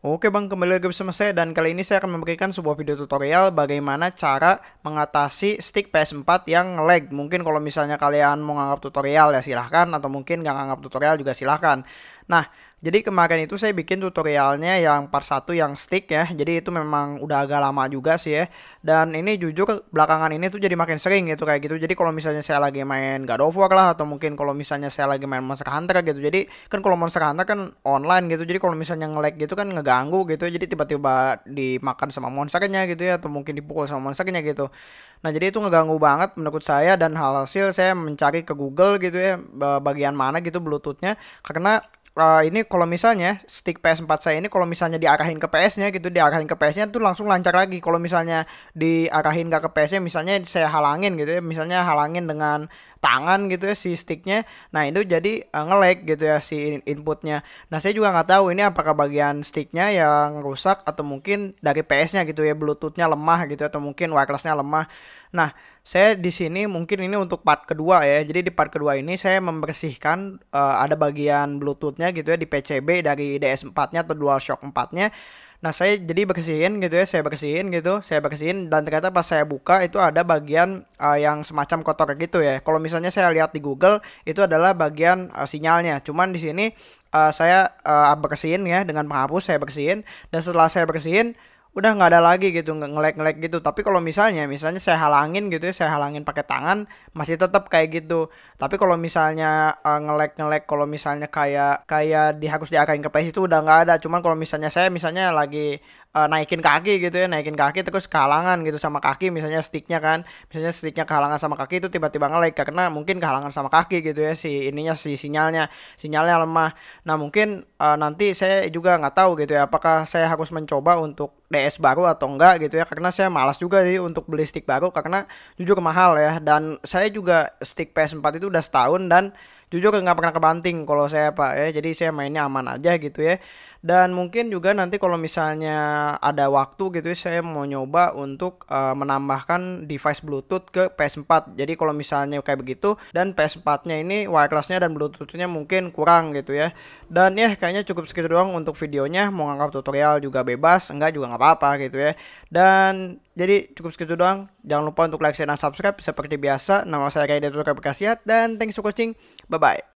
Oke bang, kembali lagi bersama saya dan kali ini saya akan memberikan sebuah video tutorial bagaimana cara mengatasi stick PS4 yang lag. Mungkin kalau misalnya kalian mau nganggap tutorial ya silahkan atau mungkin nggak nganggap tutorial juga silahkan. Nah, jadi kemarin itu saya bikin tutorialnya yang part 1 yang stick ya. Jadi itu memang udah agak lama juga sih ya. Dan ini jujur belakangan ini tuh jadi makin sering gitu kayak gitu. Jadi kalau misalnya saya lagi main God of War lah atau mungkin kalau misalnya saya lagi main Monster Hunter gitu. Jadi kan kalau Monster Hunter kan online gitu. Jadi kalau misalnya nge-lag gitu kan ngeganggu gitu. Jadi tiba-tiba dimakan sama monsternya gitu ya atau mungkin dipukul sama monsternya gitu. Nah, jadi itu ngeganggu banget menurut saya dan hal hasil saya mencari ke Google gitu ya bagian mana gitu Bluetoothnya karena uh, ini kalau misalnya stick PS4 saya ini kalau misalnya diarahin ke PS-nya gitu, diarahin ke PS-nya tuh langsung lancar lagi. Kalau misalnya diarahin nggak ke PS-nya, misalnya saya halangin gitu ya, misalnya halangin dengan tangan gitu ya si sticknya nah itu jadi uh, gitu ya si inputnya nah saya juga nggak tahu ini apakah bagian sticknya yang rusak atau mungkin dari PS-nya gitu ya bluetoothnya lemah gitu ya, atau mungkin wirelessnya lemah nah saya di sini mungkin ini untuk part kedua ya jadi di part kedua ini saya membersihkan uh, ada bagian bluetoothnya gitu ya di PCB dari DS4-nya atau DualShock 4-nya Nah saya jadi bersihin gitu ya, saya bersihin gitu, saya bersihin dan ternyata pas saya buka itu ada bagian uh, yang semacam kotor gitu ya. Kalau misalnya saya lihat di Google itu adalah bagian uh, sinyalnya. Cuman di sini uh, saya uh, bersihin ya dengan penghapus saya bersihin dan setelah saya bersihin udah nggak ada lagi gitu nggak ngelek ngelek gitu tapi kalau misalnya misalnya saya halangin gitu ya saya halangin pakai tangan masih tetap kayak gitu tapi kalau misalnya uh, eh, ngelek ngelek kalau misalnya kayak kayak dihakus diakain ke PS itu udah nggak ada cuman kalau misalnya saya misalnya lagi uh, naikin kaki gitu ya naikin kaki terus kehalangan gitu sama kaki misalnya sticknya kan misalnya sticknya kehalangan sama kaki itu tiba-tiba ngelag karena mungkin kehalangan sama kaki gitu ya si ininya si sinyalnya sinyalnya lemah nah mungkin uh, nanti saya juga nggak tahu gitu ya apakah saya harus mencoba untuk DS baru atau enggak gitu ya karena saya malas juga sih untuk beli stick baru karena jujur mahal ya dan saya juga stick PS4 itu udah setahun dan jujur nggak pernah kebanting kalau saya pak ya jadi saya mainnya aman aja gitu ya dan mungkin juga nanti kalau misalnya ada waktu gitu ya, saya mau nyoba untuk uh, menambahkan device Bluetooth ke PS4 jadi kalau misalnya kayak begitu dan PS4 nya ini wirelessnya dan Bluetooth-nya mungkin kurang gitu ya dan ya kayaknya cukup segitu doang untuk videonya mau nganggap tutorial juga bebas enggak juga nggak apa-apa gitu ya dan jadi cukup segitu doang jangan lupa untuk like share dan subscribe seperti biasa nama saya Kaidatul Kepekasiat dan thanks for watching bye bye